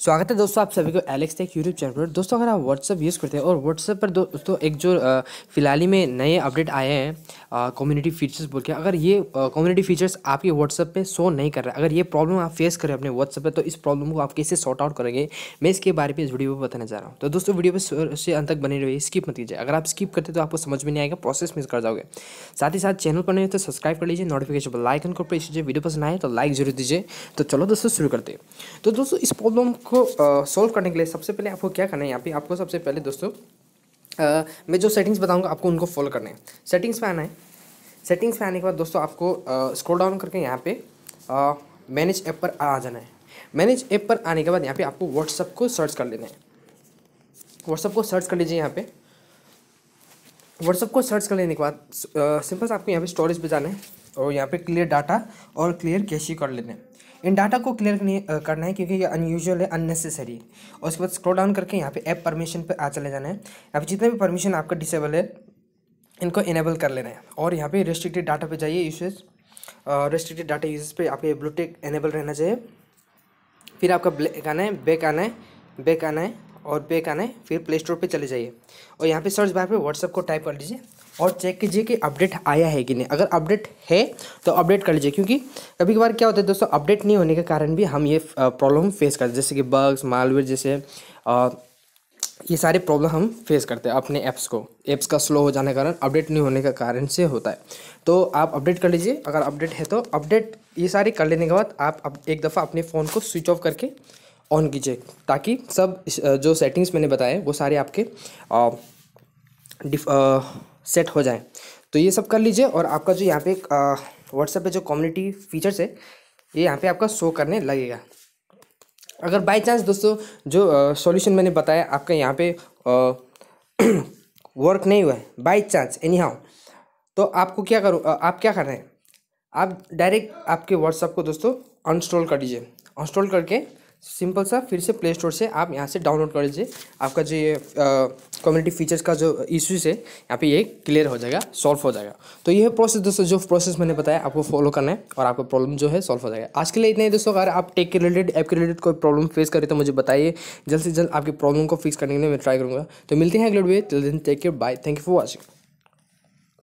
स्वागत है दोस्तों आप सभी को एलेक्स टेक यूट्यूब चैनल पर दोस्तों अगर आप व्हाट्सअप यूज़ करते हैं और व्हाट्सअप पर दोस्तों एक जो फिलहाल ही में नए अपडेट आए हैं कम्युनिटी फीचर्स बोल के अगर ये कम्युनिटी फीचर्स आपके व्हाट्सअप पे शो नहीं कर रहा अगर ये प्रॉब्लम आप फेस करें अपने व्हाट्सअप पर तो इस प्रॉब्लम को आप कैसे सॉर्ट आउट करेंगे मैं इसके बारे में इस वीडियो में बताने जा रहा हूँ तो दोस्तों वीडियो पर से अंत तक बने रहिए स्किप मत कीजिए अगर आप स्किप करते तो आपको समझ में नहीं आएगा प्रोसेस मिस कर जाओगे साथ ही साथ चैनल पर नहीं तो सब्सक्राइब कर लीजिए नोटिफिकेशन पर लाइकन को प्रेस कीजिए वीडियो पसंद आए तो लाइक जरूर दीजिए तो चलो दोस्तों शुरू करते तो दोस्तों इस प्रॉब्लम इसको सोल्व करने के लिए सबसे पहले आपको क्या करना है यहाँ पे आपको सबसे पहले दोस्तों आ, मैं जो सेटिंग्स बताऊँगा आपको उनको फॉलो करना है सेटिंग्स पे आना है सेटिंग्स पे आने के बाद दोस्तों आपको स्क्रॉल डाउन करके यहाँ पे मैनेज ऐप पर आ जाना है मैनेज ऐप पर आने के बाद यहाँ पे आपको व्हाट्सअप को सर्च कर लेना है व्हाट्सअप को सर्च कर लीजिए यहाँ पे व्हाट्सअप को सर्च कर लेने के बाद सिंपल से आपको यहाँ पे स्टोरेज पे जाना है और यहाँ पे क्लियर डाटा और क्लियर कैशी कर लेना है इन डाटा को क्लियर करना है क्योंकि ये अनयूजल है अननेसेसरी और उसके बाद स्क्रोल डाउन करके यहाँ पे ऐप परमिशन पे आ चले जाना है यहाँ पे जितने भी परमिशन आपका डिसेबल है इनको इनेबल कर लेना है और यहाँ पे रेस्ट्रिक्टेड डाटा पे जाइए यूसेज रेस्ट्रिक्टेड डाटा यूसेज पे आपके ब्लूटेक इनेबल रहना चाहिए फिर आपका ब्लैक आना है बैक आना है बैक आना है और बैक आना है फिर प्ले स्टोर पर चले जाइए और यहाँ पर सर्च बार पर व्हाट्सअप को टाइप कर लीजिए और चेक कीजिए कि अपडेट आया है कि नहीं अगर अपडेट है तो अपडेट कर लीजिए क्योंकि कभी कभार क्या होता है दोस्तों अपडेट नहीं होने के कारण भी हम ये प्रॉब्लम फेस करते हैं जैसे कि बग्स मालवेयर जैसे आ, ये सारे प्रॉब्लम हम फेस करते हैं अपने ऐप्स को ऐप्स का स्लो हो जाने के कारण अपडेट नहीं होने के कारण से होता है तो आप अपडेट कर लीजिए अगर अपडेट है तो अपडेट ये सारे कर लेने के बाद आप एक दफ़ा अपने फ़ोन को स्विच ऑफ करके ऑन कीजिए ताकि सब जो सेटिंग्स मैंने बताए वो सारे आपके डिफ, आ, सेट हो जाए तो ये सब कर लीजिए और आपका जो यहाँ पे व्हाट्सएप पे जो कम्युनिटी फीचर्स है ये यहाँ पे आपका शो करने लगेगा अगर बाई चांस दोस्तों जो सॉल्यूशन मैंने बताया आपका यहाँ पे वर्क नहीं हुआ है बाई चांस एनी हाउ तो आपको क्या करूँ आप क्या कर रहे हैं आप डायरेक्ट आपके व्हाट्सएप को दोस्तों अनस्टॉल कर दीजिए अनस्टॉल करके सिंपल सा फिर से प्ले स्टोर से आप यहाँ से डाउनलोड कर लीजिए आपका जो ये कम्युनिटी फीचर्स का जो इश्यूज है यहाँ पे ये क्लियर हो जाएगा सॉल्व हो जाएगा तो ये प्रोसेस दोस्तों जो प्रोसेस मैंने बताया आपको फॉलो करना है और आपका प्रॉब्लम जो है सॉल्व हो जाएगा आज के लिए इतना ही दोस्तों अगर आप टेक के रिलेटेड ऐप के रिलेटेड कोई प्रॉब्लम फेस करें तो मुझे बताइए जल्द से जल्द आपकी प्रॉब्लम को फिक्स करने के लिए मैं ट्राई करूँगा तो मिलते हैं अगले वे टिल दिन take care bye thank you for watching